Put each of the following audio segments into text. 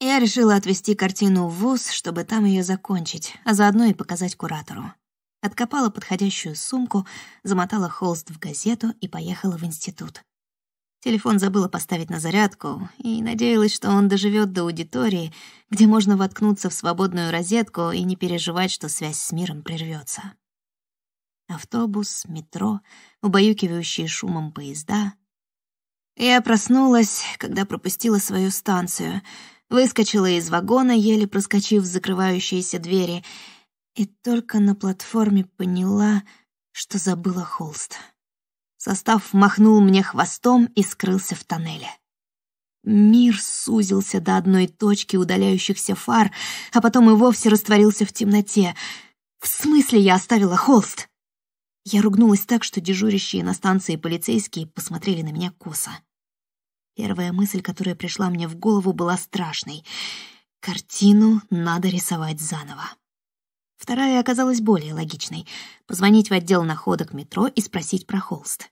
Я решила отвезти картину в ВУЗ, чтобы там ее закончить, а заодно и показать куратору. Откопала подходящую сумку, замотала холст в газету и поехала в институт. Телефон забыла поставить на зарядку и надеялась, что он доживет до аудитории, где можно воткнуться в свободную розетку и не переживать, что связь с миром прервется. Автобус, метро, убаюкивающие шумом поезда. Я проснулась, когда пропустила свою станцию — выскочила из вагона, еле проскочив закрывающиеся двери, и только на платформе поняла, что забыла холст. Состав махнул мне хвостом и скрылся в тоннеле. Мир сузился до одной точки удаляющихся фар, а потом и вовсе растворился в темноте. В смысле я оставила холст? Я ругнулась так, что дежурящие на станции полицейские посмотрели на меня косо. Первая мысль, которая пришла мне в голову, была страшной. Картину надо рисовать заново. Вторая оказалась более логичной — позвонить в отдел находок метро и спросить про холст.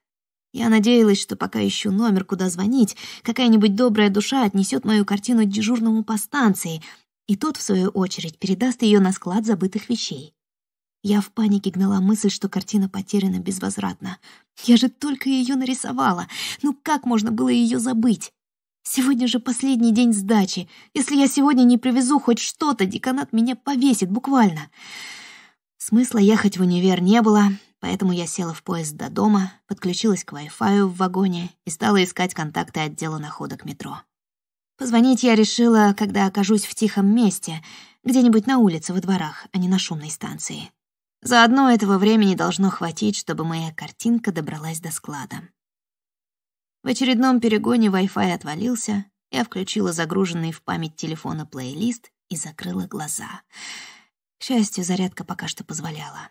Я надеялась, что пока ищу номер, куда звонить, какая-нибудь добрая душа отнесет мою картину дежурному по станции, и тот, в свою очередь, передаст ее на склад забытых вещей. Я в панике гнала мысль, что картина потеряна безвозвратно. Я же только ее нарисовала. Ну как можно было ее забыть? Сегодня же последний день сдачи. Если я сегодня не привезу хоть что-то, деканат меня повесит буквально. Смысла ехать в универ не было, поэтому я села в поезд до дома, подключилась к Wi-Fi в вагоне и стала искать контакты отдела находок метро. Позвонить я решила, когда окажусь в тихом месте, где-нибудь на улице во дворах, а не на шумной станции. Заодно этого времени должно хватить, чтобы моя картинка добралась до склада. В очередном перегоне Wi-Fi отвалился, я включила загруженный в память телефона плейлист и закрыла глаза. К счастью, зарядка пока что позволяла.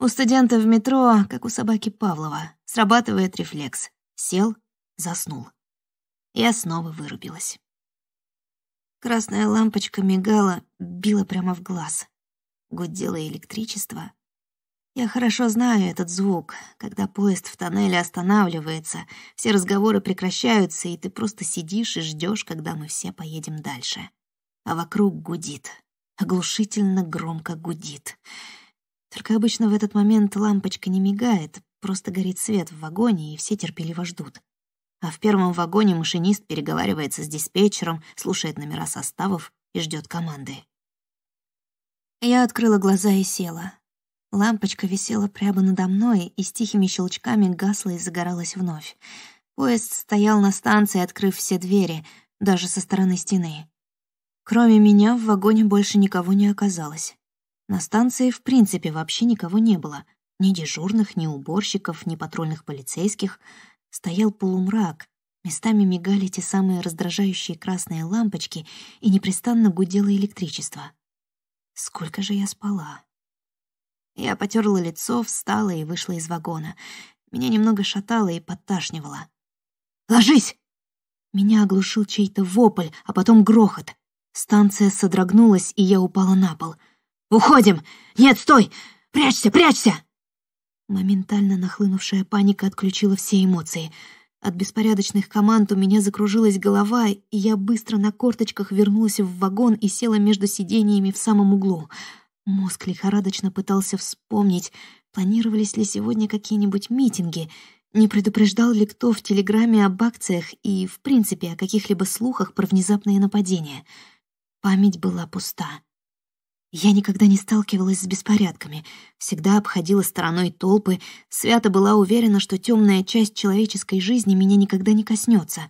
У студента в метро, как у собаки Павлова, срабатывает рефлекс. Сел, заснул. Я снова вырубилась. Красная лампочка мигала, била прямо в глаз гудело электричество. Я хорошо знаю этот звук. Когда поезд в тоннеле останавливается, все разговоры прекращаются, и ты просто сидишь и ждешь, когда мы все поедем дальше. А вокруг гудит. Оглушительно громко гудит. Только обычно в этот момент лампочка не мигает, просто горит свет в вагоне, и все терпеливо ждут. А в первом вагоне машинист переговаривается с диспетчером, слушает номера составов и ждет команды. Я открыла глаза и села. Лампочка висела прямо надо мной и с тихими щелчками гасла и загоралась вновь. Поезд стоял на станции, открыв все двери, даже со стороны стены. Кроме меня в вагоне больше никого не оказалось. На станции в принципе вообще никого не было. Ни дежурных, ни уборщиков, ни патрульных полицейских. Стоял полумрак. Местами мигали те самые раздражающие красные лампочки, и непрестанно гудело электричество. Сколько же я спала? Я потерла лицо, встала и вышла из вагона. Меня немного шатало и подташнивало. «Ложись!» Меня оглушил чей-то вопль, а потом грохот. Станция содрогнулась, и я упала на пол. «Уходим! Нет, стой! Прячься, прячься!» Моментально нахлынувшая паника отключила все эмоции — от беспорядочных команд у меня закружилась голова, и я быстро на корточках вернулась в вагон и села между сидениями в самом углу. Мозг лихорадочно пытался вспомнить, планировались ли сегодня какие-нибудь митинги, не предупреждал ли кто в телеграмме об акциях и, в принципе, о каких-либо слухах про внезапные нападения. Память была пуста. Я никогда не сталкивалась с беспорядками, всегда обходила стороной толпы, свято была уверена, что темная часть человеческой жизни меня никогда не коснется,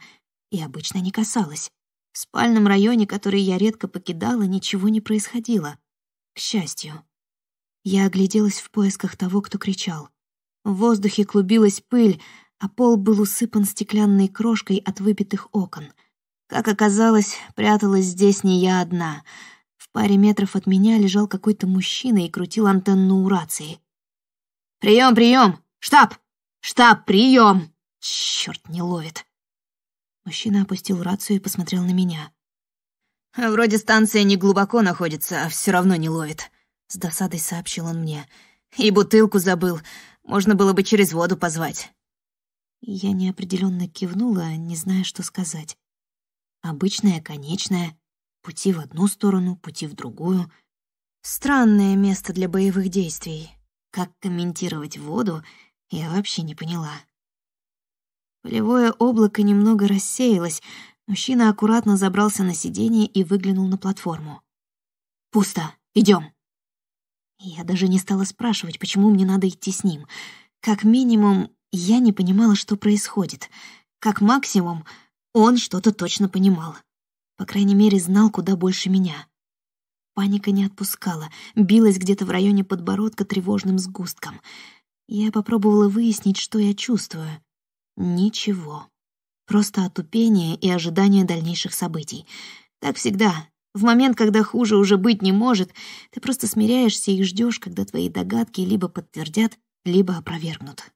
и обычно не касалась. В спальном районе, который я редко покидала, ничего не происходило. К счастью. Я огляделась в поисках того, кто кричал. В воздухе клубилась пыль, а пол был усыпан стеклянной крошкой от выбитых окон. Как оказалось, пряталась здесь не я одна — паре метров от меня лежал какой-то мужчина и крутил антенну у рации. «Прием, прием! Штаб! Штаб, прием!» Черт, не ловит. Мужчина опустил рацию и посмотрел на меня. «Вроде станция не глубоко находится, а все равно не ловит», — с досадой сообщил он мне. «И бутылку забыл. Можно было бы через воду позвать». Я неопределенно кивнула, не зная, что сказать. «Обычная, конечная. Пути в одну сторону, пути в другую. Странное место для боевых действий. Как комментировать воду, я вообще не поняла. Полевое облако немного рассеялось. Мужчина аккуратно забрался на сиденье и выглянул на платформу. «Пусто. Идем. Я даже не стала спрашивать, почему мне надо идти с ним. Как минимум, я не понимала, что происходит. Как максимум, он что-то точно понимал. По крайней мере, знал куда больше меня. Паника не отпускала, билась где-то в районе подбородка тревожным сгустком. Я попробовала выяснить, что я чувствую. Ничего. Просто отупение и ожидание дальнейших событий. Так всегда. В момент, когда хуже уже быть не может, ты просто смиряешься и ждешь, когда твои догадки либо подтвердят, либо опровергнут.